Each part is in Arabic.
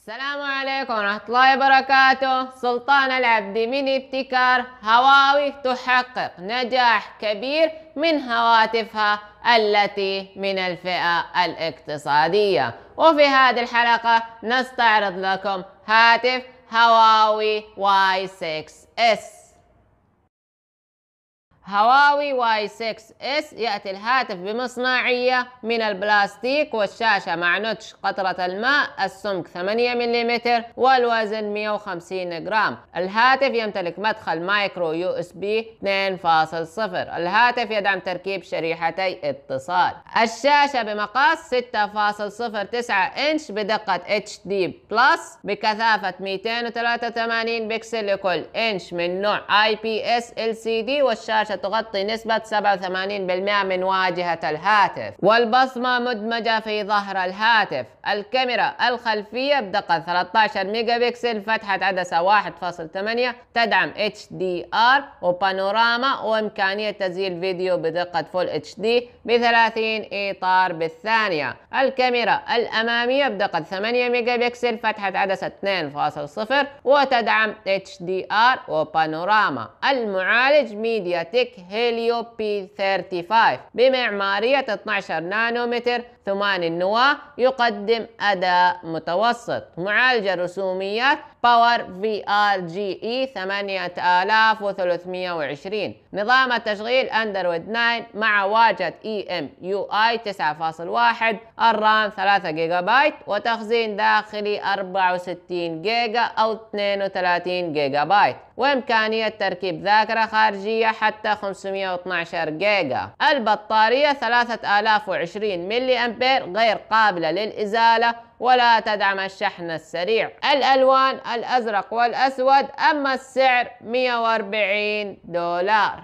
السلام عليكم ورحمة الله وبركاته سلطان العبدي من ابتكار هواوي تحقق نجاح كبير من هواتفها التي من الفئة الاقتصادية وفي هذه الحلقة نستعرض لكم هاتف هواوي Y6s هواوي واي 6 اس يأتي الهاتف بمصنعية من البلاستيك والشاشة مع نوتش قطرة الماء السمك 8 ملم والوزن 150 جرام الهاتف يمتلك مدخل مايكرو يو اس بي 2.0 الهاتف يدعم تركيب شريحتي اتصال الشاشة بمقاس 6.09 انش بدقة اتش دي بلس بكثافة 283 بكسل لكل انش من نوع اي بي اس ال سي دي والشاشة تغطي نسبة 87% من واجهة الهاتف والبصمة مدمجة في ظهر الهاتف الكاميرا الخلفية بدقة 13 ميجا بكسل فتحة عدسة 1.8 تدعم HDR وبانوراما وإمكانية تسجيل فيديو بدقة Full HD ب 30 إطار بالثانية الكاميرا الأمامية بدقة 8 ميجا بكسل فتحة عدسة 2.0 وتدعم HDR وبانوراما المعالج ميديا تك هيليو بي 35 بمعمارية 12 نانومتر ثماني النواة يقدم يقدم أداء متوسط معالجة رسوميات باور في ار جي اي 8320 نظام التشغيل اندرويد 9 مع واجهة اي ام يو اي 9.1 الرام 3 جيجا بايت وتخزين داخلي 64 جيجا او 32 جيجا بايت وإمكانية تركيب ذاكرة خارجية حتى 512 جيجا البطارية 3020 ملي أمبير غير قابلة للإزالة الآلة ولا تدعم الشحن السريع الألوان الأزرق والأسود أما السعر 140 دولار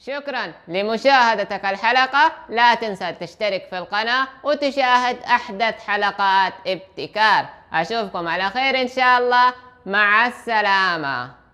شكرا لمشاهدتك الحلقة لا تنسى تشترك في القناة وتشاهد أحدث حلقات ابتكار أشوفكم على خير إن شاء الله مع السلامة